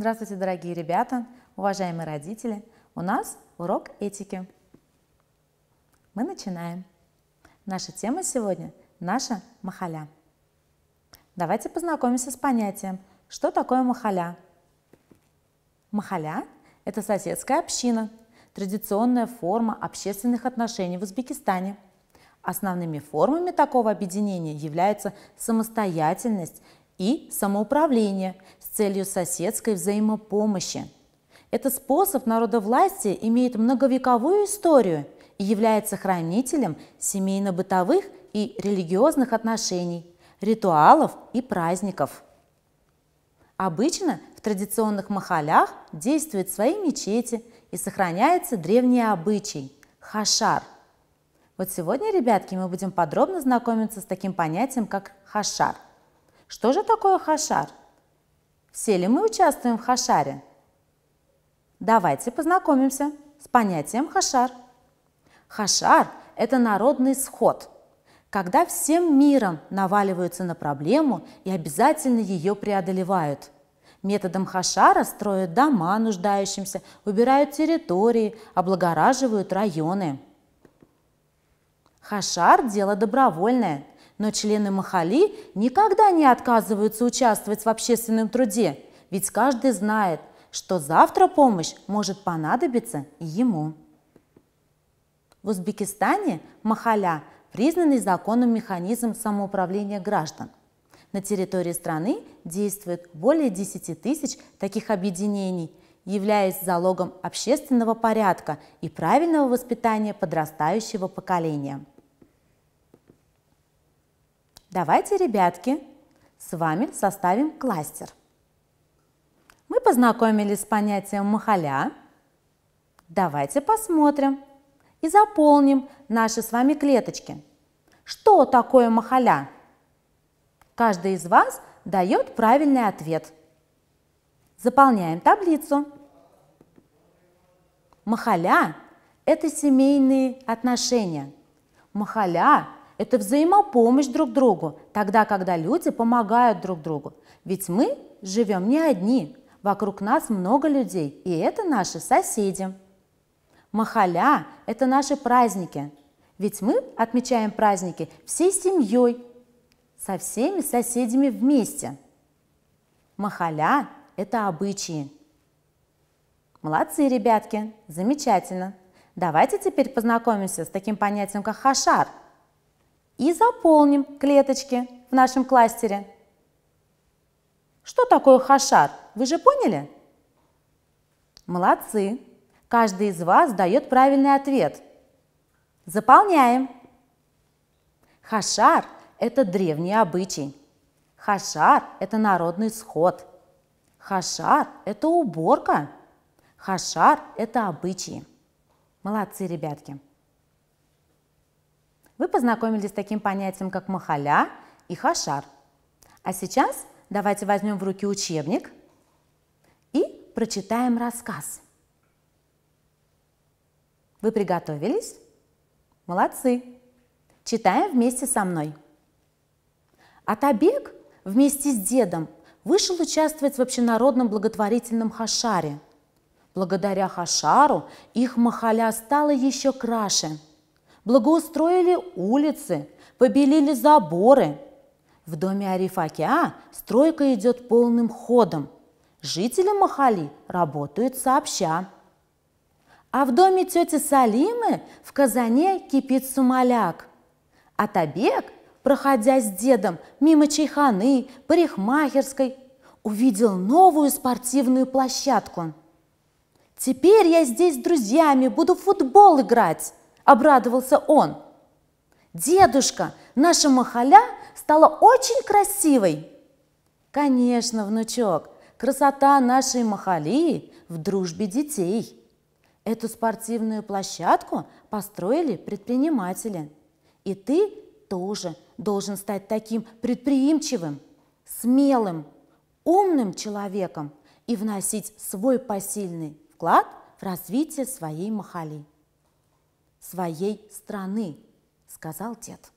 Здравствуйте, дорогие ребята, уважаемые родители! У нас урок этики. Мы начинаем. Наша тема сегодня – наша махаля. Давайте познакомимся с понятием, что такое махаля. Махаля – это соседская община, традиционная форма общественных отношений в Узбекистане. Основными формами такого объединения являются самостоятельность и самоуправление, целью соседской взаимопомощи. Этот способ народовластия имеет многовековую историю и является хранителем семейно-бытовых и религиозных отношений, ритуалов и праздников. Обычно в традиционных махалях действуют свои мечети и сохраняется древний обычай – хашар. Вот сегодня, ребятки, мы будем подробно знакомиться с таким понятием, как хашар. Что же такое хашар? Все ли мы участвуем в хашаре? Давайте познакомимся с понятием хашар. Хашар – это народный сход, когда всем миром наваливаются на проблему и обязательно ее преодолевают. Методом хашара строят дома нуждающимся, убирают территории, облагораживают районы. Хашар – дело добровольное – но члены Махали никогда не отказываются участвовать в общественном труде, ведь каждый знает, что завтра помощь может понадобиться ему. В Узбекистане Махаля – признанный законом механизм самоуправления граждан. На территории страны действует более 10 тысяч таких объединений, являясь залогом общественного порядка и правильного воспитания подрастающего поколения. Давайте, ребятки, с вами составим кластер. Мы познакомились с понятием «махаля». Давайте посмотрим и заполним наши с вами клеточки. Что такое махаля? Каждый из вас дает правильный ответ. Заполняем таблицу. Махаля – это семейные отношения. Махаля это взаимопомощь друг другу, тогда, когда люди помогают друг другу. Ведь мы живем не одни, вокруг нас много людей, и это наши соседи. Махаля – это наши праздники, ведь мы отмечаем праздники всей семьей, со всеми соседями вместе. Махаля – это обычаи. Молодцы, ребятки, замечательно. Давайте теперь познакомимся с таким понятием, как хашар – и заполним клеточки в нашем кластере. Что такое хашар? Вы же поняли? Молодцы! Каждый из вас дает правильный ответ. Заполняем. Хашар – это древний обычай. Хашар – это народный сход. Хашар – это уборка. Хашар – это обычаи. Молодцы, ребятки! вы познакомились с таким понятием, как махаля и хашар. А сейчас давайте возьмем в руки учебник и прочитаем рассказ. Вы приготовились? Молодцы! Читаем вместе со мной. Атабек вместе с дедом вышел участвовать в общенародном благотворительном хашаре. Благодаря хашару их махаля стала еще краше – благоустроили улицы, побелили заборы. В доме Арифакиа стройка идет полным ходом. Жители Махали работают сообща. А в доме тети Салимы в Казане кипит сумаляк. А Табек, проходя с дедом мимо чайханы, парикмахерской, увидел новую спортивную площадку. «Теперь я здесь с друзьями буду в футбол играть!» обрадовался он. «Дедушка, наша махаля стала очень красивой!» «Конечно, внучок, красота нашей махали в дружбе детей!» Эту спортивную площадку построили предприниматели. И ты тоже должен стать таким предприимчивым, смелым, умным человеком и вносить свой посильный вклад в развитие своей махали своей страны, сказал дед.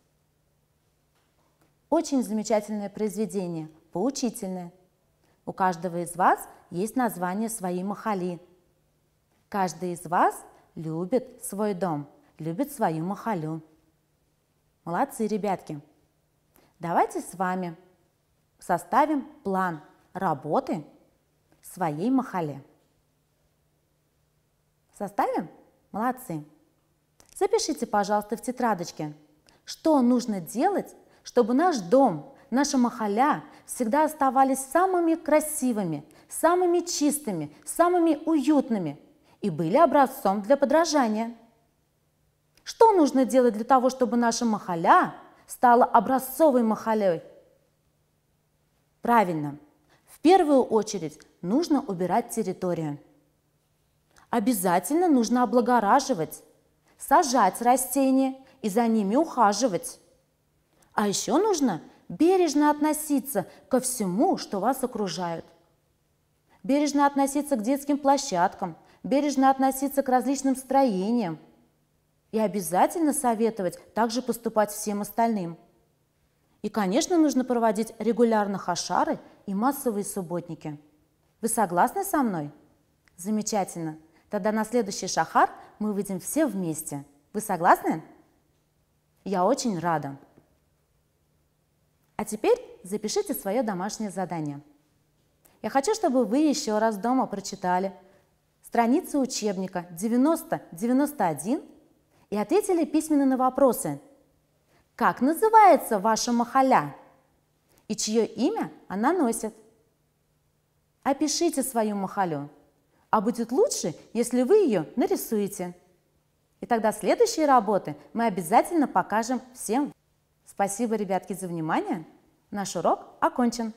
Очень замечательное произведение, поучительное. У каждого из вас есть название своей махали. Каждый из вас любит свой дом, любит свою махалю. Молодцы, ребятки! Давайте с вами составим план работы своей махале. Составим? Молодцы! Запишите, пожалуйста, в тетрадочке, что нужно делать, чтобы наш дом, наша махаля всегда оставались самыми красивыми, самыми чистыми, самыми уютными и были образцом для подражания. Что нужно делать для того, чтобы наша махаля стала образцовой махалей? Правильно, в первую очередь нужно убирать территорию. Обязательно нужно облагораживать, сажать растения и за ними ухаживать. А еще нужно бережно относиться ко всему, что вас окружает. Бережно относиться к детским площадкам, бережно относиться к различным строениям и обязательно советовать также поступать всем остальным. И, конечно, нужно проводить регулярно хашары и массовые субботники. Вы согласны со мной? Замечательно. Тогда на следующий шахар мы выйдем все вместе. Вы согласны? Я очень рада. А теперь запишите свое домашнее задание. Я хочу, чтобы вы еще раз дома прочитали страницы учебника 90-91 и ответили письменно на вопросы. Как называется ваша махаля? И чье имя она носит? Опишите свою махалю. А будет лучше, если вы ее нарисуете. И тогда следующие работы мы обязательно покажем всем. Спасибо, ребятки, за внимание. Наш урок окончен.